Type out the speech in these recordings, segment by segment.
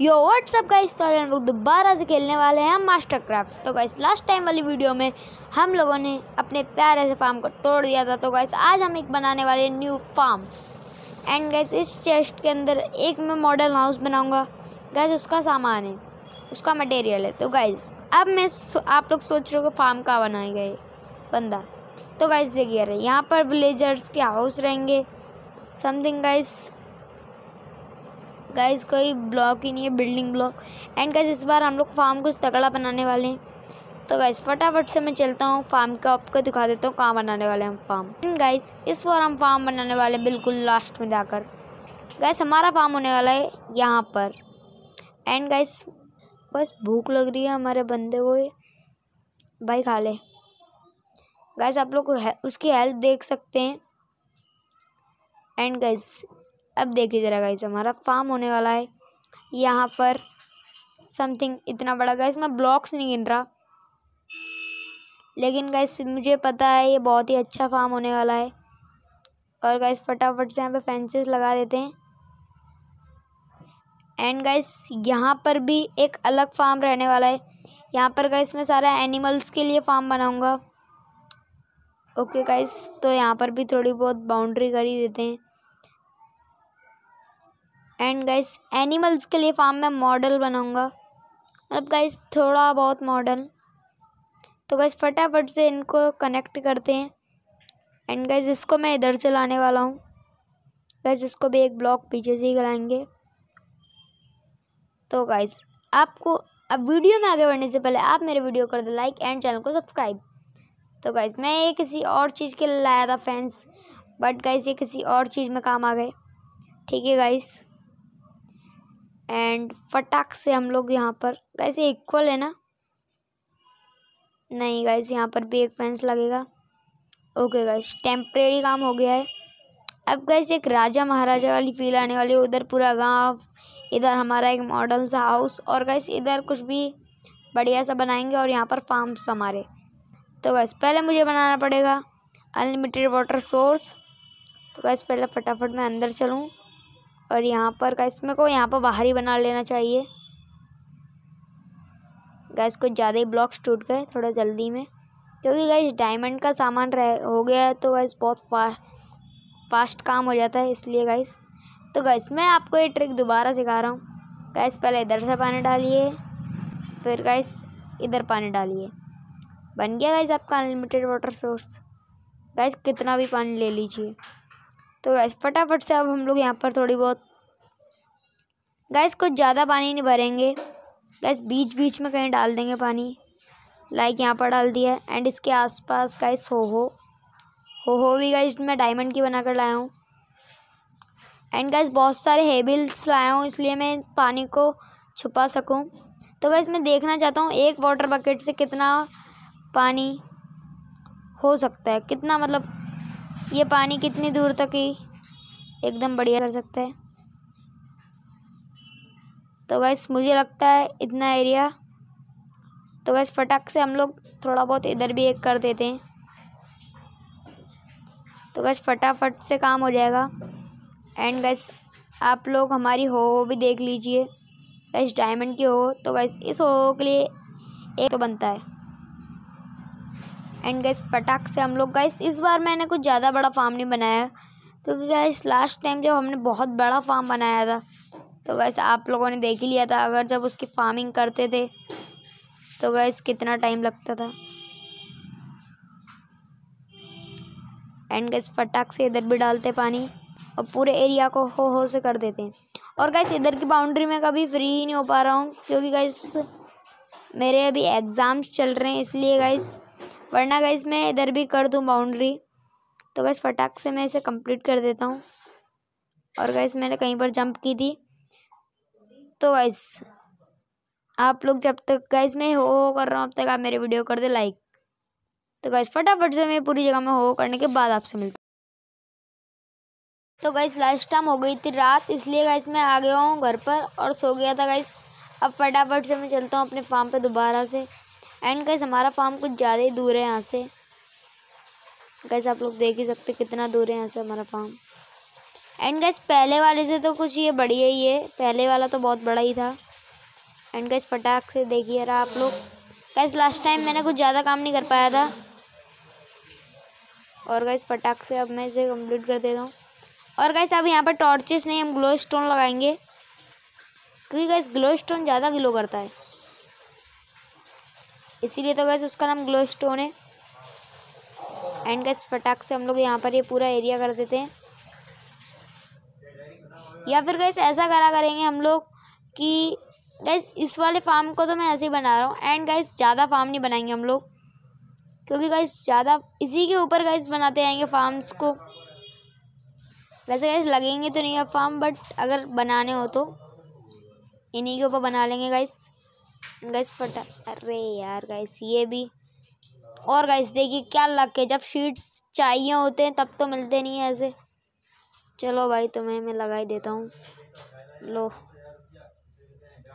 यो WhatsApp का तो हम लोग दोबारा से खेलने वाले हैं मास्टर क्राफ्ट तो गाइस लास्ट टाइम वाली वीडियो में हम लोगों ने अपने प्यारे से फार्म को तोड़ दिया था तो गाइस आज हम एक बनाने वाले न्यू फार्म एंड गाइस इस चेस्ट के अंदर एक मैं मॉडल हाउस बनाऊंगा गाइस उसका सामान है उसका मटेरियल है तो गाइस अब मैं आप लोग सोच रहे हो कि फार्म का बनाए गए बंदा तो गाइस देखिए अरे यहाँ पर विलेजर्स के हाउस रहेंगे समथिंग गाइस गाइस कोई ब्लॉक ही नहीं है बिल्डिंग ब्लॉक एंड गाइस इस बार हम लोग फार्म कुछ तगड़ा बनाने वाले हैं तो गाइस फटाफट से मैं चलता हूँ फार्म का आपको दिखा देता हूँ कहाँ बनाने वाले हम फार्म एंड गाइस इस बार हम फार्म बनाने वाले बिल्कुल लास्ट में जाकर गैस हमारा फार्म होने वाला है यहाँ पर एंड गैस बस भूख लग रही है हमारे बंदे को भाई खा ले गैस आप लोग उसकी हेल्थ देख सकते हैं एंड गैस अब देखिए जरा गाइस हमारा फार्म होने वाला है यहाँ पर समथिंग इतना बड़ा गाइस मैं ब्लॉक्स नहीं गिन रहा लेकिन गाइस मुझे पता है ये बहुत ही अच्छा फार्म होने वाला है और गाइस फटाफट से यहाँ पे फेंसेस लगा देते हैं एंड गाइस यहाँ पर भी एक अलग फार्म रहने वाला है यहाँ पर गाइस मैं सारा एनिमल्स के लिए फार्म बनाऊँगा ओके गाइस तो यहाँ पर भी थोड़ी बहुत बाउंड्री कर ही देते हैं एंड गाइस एनिमल्स के लिए फार्म में मॉडल बनाऊंगा मतलब गाइस थोड़ा बहुत मॉडल तो गाइस फटाफट से इनको कनेक्ट करते हैं एंड गाइस इसको मैं इधर से लाने वाला हूँ गाइस इसको भी एक ब्लॉक पीछे से ही लाएंगे तो गाइस आपको अब वीडियो में आगे बढ़ने से पहले आप मेरे वीडियो कर दो लाइक एंड चैनल को सब्सक्राइब तो गाइस मैं ये किसी और चीज़ के लिए लाया था फैंस बट गाइस ये किसी और चीज़ में काम आ गए ठीक है गाइस एंड फटाक से हम लोग यहाँ पर गाइस इक्वल है ना नहीं गाइस यहाँ पर भी एक फेंस लगेगा ओके गाइस टेम्परेरी काम हो गया है अब गाइस एक राजा महाराजा वाली फील आने वाली है उधर पूरा गांव इधर हमारा एक मॉडल सा हाउस और गाइस इधर कुछ भी बढ़िया सा बनाएंगे और यहाँ पर फार्म्स हमारे तो गैस पहले मुझे बनाना पड़ेगा अनलिमिटेड वाटर सोर्स तो गैस पहले फटाफट मैं अंदर चलूँ और यहाँ पर गैस मेरे को यहाँ पर बाहर ही बना लेना चाहिए गैस कुछ ज़्यादा ही ब्लॉक्स टूट गए थोड़ा जल्दी में क्योंकि गैस डायमंड का सामान रह हो गया है तो गैस बहुत फा फास्ट काम हो जाता है इसलिए गैस तो गैस मैं आपको ये ट्रिक दोबारा सिखा रहा हूँ गैस पहले इधर से पानी डालिए फिर गैस इधर पानी डालिए बन गया गैस आपका अनलिमिटेड वाटर सोर्स गैस कितना भी पानी ले लीजिए तो गैस फटाफट से अब हम लोग यहाँ पर थोड़ी बहुत गैस कुछ ज़्यादा पानी नहीं भरेंगे गैस बीच बीच में कहीं डाल देंगे पानी लाइक यहाँ पर डाल दिया एंड इसके आसपास गैस हो हो हो हो भी गैस मैं डायमंड की बनाकर लाया हूँ एंड गैस बहुत सारे हेबिल्स लाया हूँ इसलिए मैं पानी को छुपा सकूँ तो गैस मैं देखना चाहता हूँ एक वाटर बकेट से कितना पानी हो सकता है कितना मतलब ये पानी कितनी दूर तक ही एकदम बढ़िया कर सकता है तो गैस मुझे लगता है इतना एरिया तो गैस फटाक से हम लोग थोड़ा बहुत इधर भी एक कर देते हैं तो गैस फटाफट से काम हो जाएगा एंड गैस आप लोग हमारी हो भी देख लीजिए गैस डायमंड की हो तो गैस इस हो के लिए एक तो बनता है एंड गैस पटाख से हम लोग गैस इस बार मैंने कुछ ज़्यादा बड़ा फार्म नहीं बनाया क्योंकि तो गैस लास्ट टाइम जब हमने बहुत बड़ा फार्म बनाया था तो गैस आप लोगों ने देख ही लिया था अगर जब उसकी फार्मिंग करते थे तो गैस कितना टाइम लगता था एंड गैस फटाक से इधर भी डालते पानी और पूरे एरिया को हो हो से कर देते हैं और गैस इधर की बाउंड्री में कभी फ्री नहीं हो पा रहा हूँ क्योंकि गैस मेरे अभी एग्ज़ाम्स चल रहे हैं इसलिए गैस वरना गाइज मैं इधर भी कर दूँ बाउंड्री तो गैस फटाक से मैं इसे कंप्लीट कर देता हूँ और गैस मैंने कहीं पर जंप की थी तो गैस आप लोग जब तक गैस मैं हो हो कर रहा हूँ अब तक आप मेरे वीडियो कर दे लाइक तो गैस फटाफट से मैं पूरी जगह में हो करने के बाद आपसे मिलता तो गैस लास्ट टाइम हो गई थी रात इसलिए गैस मैं आ गया हूँ घर पर और सो गया था गैस अब फटाफट से मैं चलता हूँ अपने फार्म पे दोबारा से एंड गैस हमारा फार्म कुछ ज़्यादा ही दूर है यहाँ से गैस आप लोग देख ही सकते कितना दूर है यहाँ से हमारा फार्म एंड गैस पहले वाले से तो कुछ ये बढ़िया ही है पहले वाला तो बहुत बड़ा ही था एंड गैस फटाक से देखिए रहा आप लोग गैस लास्ट टाइम मैंने कुछ ज़्यादा काम नहीं कर पाया था और गैस फटाक से अब मैं इसे कंप्लीट कर देता हूँ और गैस अब यहाँ पर टॉर्चेस नहीं हम ग्लो स्टोन लगाएंगे क्योंकि गैस ग्लो स्टोन ज़्यादा ग्लो करता है इसीलिए तो गैस उसका नाम ग्लो स्टोन है एंड गैस फटाक से हम लोग यहाँ पर ये पूरा एरिया कर देते हैं या फिर गैस ऐसा करा करेंगे हम लोग कि गैस इस वाले फार्म को तो मैं ऐसे ही बना रहा हूँ एंड गैस ज़्यादा फार्म नहीं बनाएंगे हम लोग क्योंकि गैस ज़्यादा इसी के ऊपर गैस बनाते आएंगे फार्म्स को वैसे गैस लगेंगे तो नहीं अब फार्म बट अगर बनाने हो तो इन्हीं के ऊपर बना लेंगे गैस गैस फटा अरे यार गैस ये भी और गैस देखिए क्या लक है जब शीट्स चाहिए होते हैं तब तो मिलते नहीं है ऐसे चलो भाई तुम्हें मैं लगा ही देता हूँ लो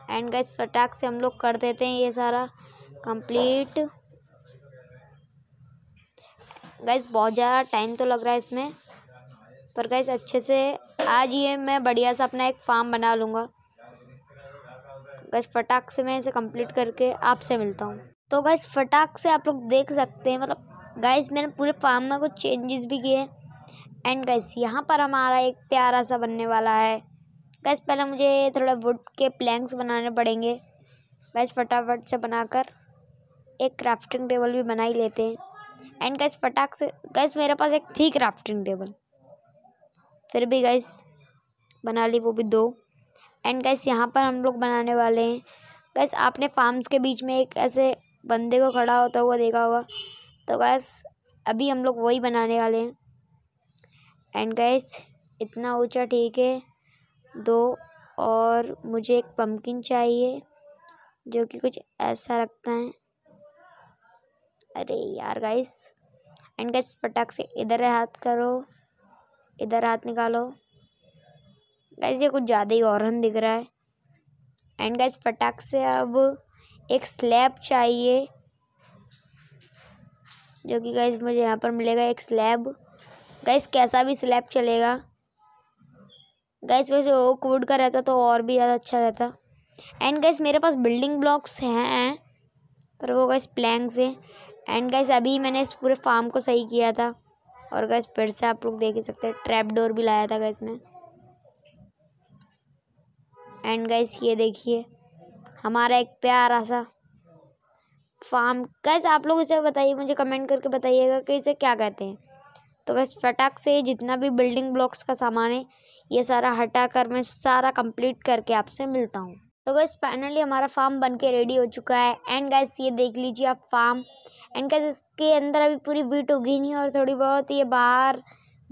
एंड गैस फटाक से हम लोग कर देते हैं ये सारा कंप्लीट गैस बहुत ज़्यादा टाइम तो लग रहा है इसमें पर गैस अच्छे से आज ये मैं बढ़िया सा अपना एक फार्म बना लूँगा गैस फटाक से मैं इसे कंप्लीट करके आपसे मिलता हूँ तो गैस फटाक से आप लोग देख सकते हैं मतलब गैस मैंने पूरे फार्म में कुछ चेंजेस भी किए एंड गैस यहाँ पर हमारा एक प्यारा सा बनने वाला है गैस पहले मुझे थोड़े वुड के प्लैंक्स बनाने पड़ेंगे गैस फटाफट से बनाकर एक क्राफ्टिंग टेबल भी बना ही लेते हैं एंड गैस फटाक से गैस मेरे पास एक थी क्राफ्टिंग टेबल फिर भी गैस बना ली वो भी दो एंड गैस यहाँ पर हम लोग बनाने वाले हैं गैस आपने फार्म्स के बीच में एक ऐसे बंदे को खड़ा होता हुआ देखा होगा तो गैस अभी हम लोग वही बनाने वाले हैं एंड गैस इतना ऊंचा ठीक है दो और मुझे एक पम्पकिन चाहिए जो कि कुछ ऐसा रखता है अरे यार गाइस एंड गैस फटाक से इधर हाथ करो इधर हाथ निकालो गैस ये कुछ ज़्यादा ही औरन दिख रहा है एंड गैस फटाक से अब एक स्लैब चाहिए जो कि गैस मुझे यहाँ पर मिलेगा एक स्लैब गैस कैसा भी स्लैब चलेगा गैस वैसे ओक वुड का रहता तो और भी ज़्यादा अच्छा रहता एंड गैस मेरे पास बिल्डिंग ब्लॉक्स हैं पर वो गैस प्लैंक्स हैं एंड गैस अभी मैंने इस पूरे फार्म को सही किया था और गैस फिर से आप लोग देख ही सकते हैं ट्रैप डोर भी लाया था गैस में एंड गैस ये देखिए हमारा एक प्यारा सा फार्म कैसे आप लोग इसे बताइए मुझे कमेंट करके बताइएगा कि इसे क्या कहते हैं तो गैस फटाक से जितना भी बिल्डिंग ब्लॉक्स का सामान है ये सारा हटा कर मैं सारा कंप्लीट करके आपसे मिलता हूँ तो गैस फाइनली हमारा फार्म बन के रेडी हो चुका है एंड गैस ये देख लीजिए आप फार्म एंड कैसे इसके अंदर अभी पूरी बीट उगी नहीं और थोड़ी बहुत ये बाहर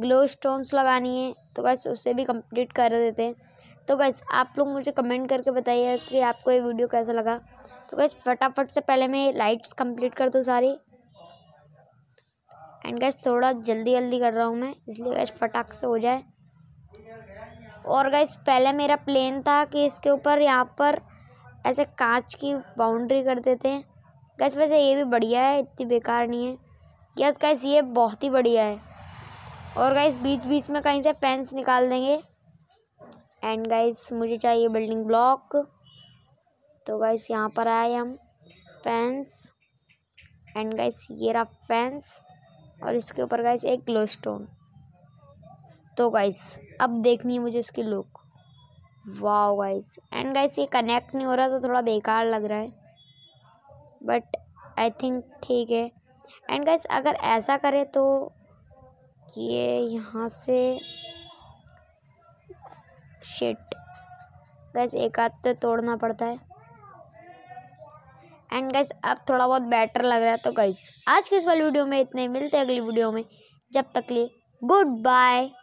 ग्लो स्टोन्स लगानी है तो बस उसे भी कंप्लीट कर देते हैं तो गैस आप लोग मुझे कमेंट करके बताइए कि आपको ये वीडियो कैसा लगा तो गैस फटाफट से पहले मैं लाइट्स कंप्लीट कर दूँ सारी एंड गैस थोड़ा जल्दी जल्दी कर रहा हूँ मैं इसलिए गैस फटाक से हो जाए और गैस पहले मेरा प्लेन था कि इसके ऊपर यहाँ पर ऐसे कांच की बाउंड्री कर देते हैं गैस वैसे ये भी बढ़िया है इतनी बेकार नहीं है गैस गैस ये बहुत ही बढ़िया है और गैस बीच बीच में कहीं से पेंस निकाल देंगे एंड गाइस मुझे चाहिए बिल्डिंग ब्लॉक तो गाइस यहाँ पर आए हम फैंस एंड गाइस ये रहा फैंस और इसके ऊपर गाइस एक ग्लो स्टोन तो गाइस अब देखनी है मुझे इसकी लुक वाह गाइस एंड गाइस ये कनेक्ट नहीं हो रहा तो थोड़ा बेकार लग रहा है बट आई थिंक ठीक है एंड गाइस अगर ऐसा करें तो ये यहाँ से शिट गैस एक हाथ तो तोड़ना पड़ता है एंड गैस अब थोड़ा बहुत बेटर लग रहा है तो गैस आज के इस वाली वीडियो में इतने मिलते हैं अगली वीडियो में जब तक लिए गुड बाय